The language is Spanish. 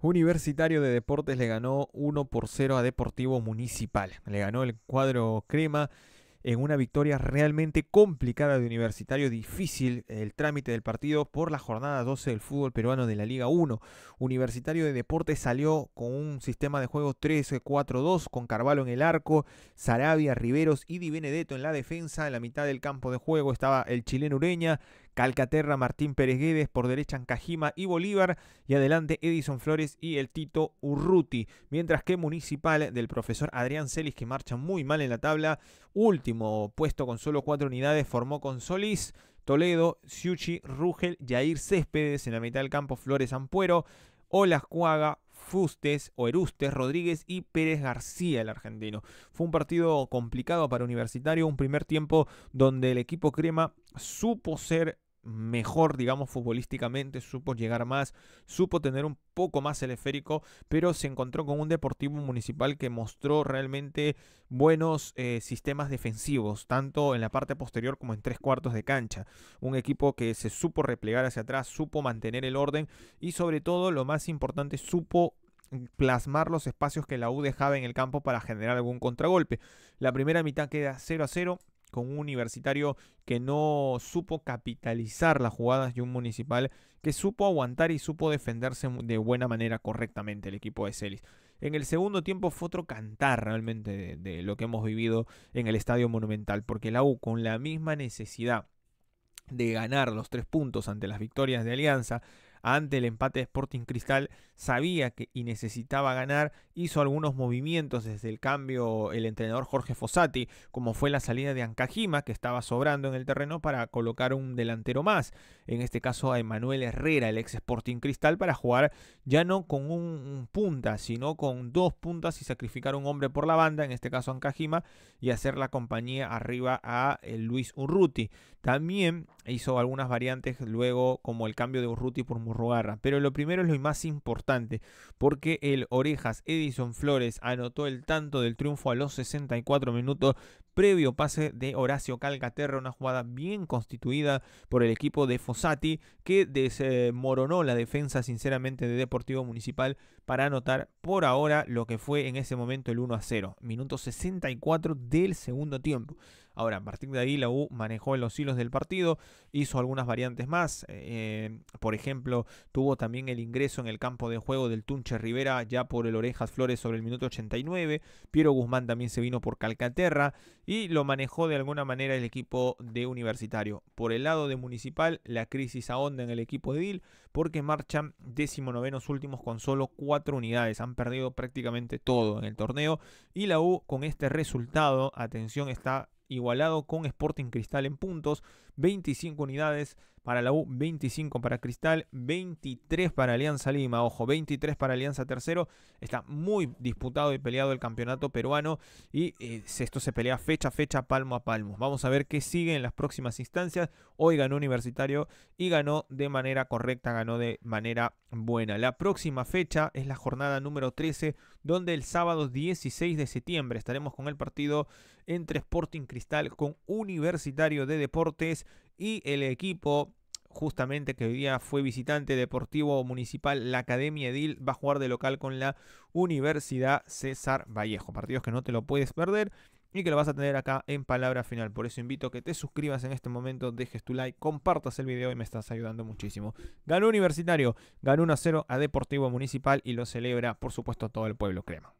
Universitario de Deportes le ganó 1 por 0 a Deportivo Municipal. Le ganó el cuadro crema en una victoria realmente complicada de Universitario, difícil el trámite del partido por la jornada 12 del fútbol peruano de la Liga 1. Universitario de Deportes salió con un sistema de juego 13-4-2 con Carvalho en el arco, Sarabia, Riveros y Di Benedetto en la defensa, en la mitad del campo de juego estaba el chileno Ureña, Calcaterra, Martín Pérez Guedes, por derecha Ancajima y Bolívar, y adelante Edison Flores y el Tito Urruti. Mientras que Municipal del profesor Adrián Celis, que marcha muy mal en la tabla, último puesto con solo cuatro unidades, formó con Solís. Toledo, Siuchi, Rugel, Yair Céspedes en la mitad del campo, Flores Ampuero, Olascuaga, Fustes, Oerustes, Rodríguez y Pérez García, el argentino. Fue un partido complicado para Universitario, un primer tiempo donde el equipo crema supo ser mejor, digamos, futbolísticamente, supo llegar más, supo tener un poco más el esférico, pero se encontró con un Deportivo Municipal que mostró realmente buenos eh, sistemas defensivos, tanto en la parte posterior como en tres cuartos de cancha. Un equipo que se supo replegar hacia atrás, supo mantener el orden y sobre todo, lo más importante, supo plasmar los espacios que la U dejaba en el campo para generar algún contragolpe. La primera mitad queda 0 a 0 con un universitario que no supo capitalizar las jugadas de un municipal, que supo aguantar y supo defenderse de buena manera correctamente el equipo de Celis. En el segundo tiempo fue otro cantar realmente de, lo que hemos vivido en el Estadio Monumental, porque la U con la misma necesidad de ganar los tres puntos ante las victorias de Alianza, ante el empate de Sporting Cristal, sabía que y necesitaba ganar, hizo algunos movimientos desde el cambio el entrenador Jorge Fossati, como fue la salida de Ancajima, que estaba sobrando en el terreno para colocar un delantero más, en este caso a Emanuel Herrera, el ex Sporting Cristal, para jugar ya no con un, punta, sino con dos puntas y sacrificar un hombre por la banda, en este caso Ancajima, y hacer la compañía arriba a eh, Luis Urruti. También hizo algunas variantes luego, como el cambio de Urruti por pero lo primero es lo más importante, porque el Orejas Edison Flores anotó el tanto del triunfo a los 64 minutos, previo pase de Horacio Calcaterra, una jugada bien constituida por el equipo de Fossati, que desmoronó la defensa sinceramente de Deportivo Municipal para anotar por ahora lo que fue en ese momento el 1 a 0, minuto 64 del segundo tiempo. Ahora, Martín de ahí la U manejó en los hilos del partido, hizo algunas variantes más. Eh, eh, por ejemplo, tuvo también el ingreso en el campo de juego del Tunche Rivera ya por el Orejas Flores sobre el minuto 89. Piero Guzmán también se vino por Calcaterra y lo manejó de alguna manera el equipo de Universitario. Por el lado de Municipal, la crisis ahonda en el equipo de Dil porque marchan decimonovenos últimos con solo cuatro unidades. Han perdido prácticamente todo en el torneo y la U con este resultado, atención, está igualado con Sporting Cristal en puntos, 25 unidades para la U, 25 para Cristal, 23 para Alianza Lima, ojo, 23 para Alianza Tercero. Está muy disputado y peleado el campeonato peruano y eh, esto se pelea fecha a fecha, palmo a palmo. Vamos a ver qué sigue en las próximas instancias. Hoy ganó Universitario y ganó de manera correcta, ganó de manera buena. La próxima fecha es la jornada número 13, donde el sábado 16 de septiembre estaremos con el partido entre Sporting Cristal con Universitario de Deportes y el equipo justamente que hoy día fue visitante deportivo municipal, la Academia Edil va a jugar de local con la Universidad César Vallejo. Partidos que no te lo puedes perder y que lo vas a tener acá en palabra final. Por eso invito a que te suscribas en este momento, dejes tu like, compartas el video y me estás ayudando muchísimo. Ganó Universitario, ganó 1 0 a Deportivo Municipal y lo celebra, por supuesto, todo el pueblo crema.